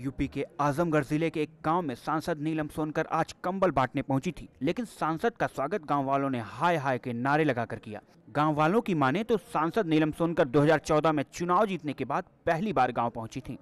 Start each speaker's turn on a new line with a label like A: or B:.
A: UP के आजमगढ़ जिले के एक गांव में सांसद नीलम सोनकर आज कंबल बांटने पहुंची थी लेकिन सांसद का स्वागत गांव वालों ने हाय हाय के नारे लगाकर किया गांव वालों की माने तो सांसद नीलम सोनकर 2014 में चुनाव जीतने के बाद पहली बार गांव पहुंची थी